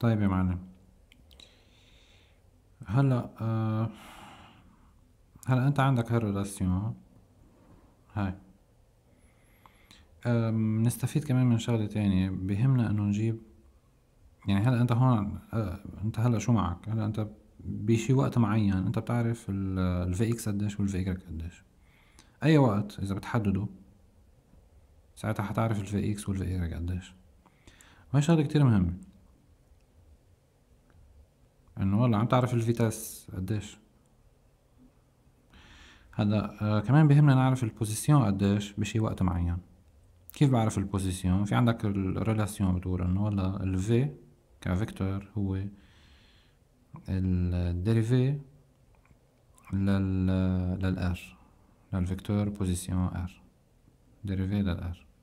طيب يا معلم هلا آه هلا انت عندك هالريلاسيون هاي بنستفيد كمان من شغلة تانية بهمنا انه نجيب يعني هلا انت هون آه انت هلا شو معك هلا انت بشي وقت معين انت بتعرف الفي اكس قديش والفي اكس قديش اي وقت اذا بتحدده ساعتها حتعرف الفي اكس والفي اكس قديش وهي شغلة كتير مهمة والله عم تعرف الفيتاس قديش هذا آه كمان بهمنا نعرف البوزيسيون قديش بشي وقت معين كيف بعرف البوزيسيون في عندك الريلاسيون بتقول انه والله الفي كفيكتور هو الديريفي لل للار للفيكتور بوزيسيون ار ديريفي للار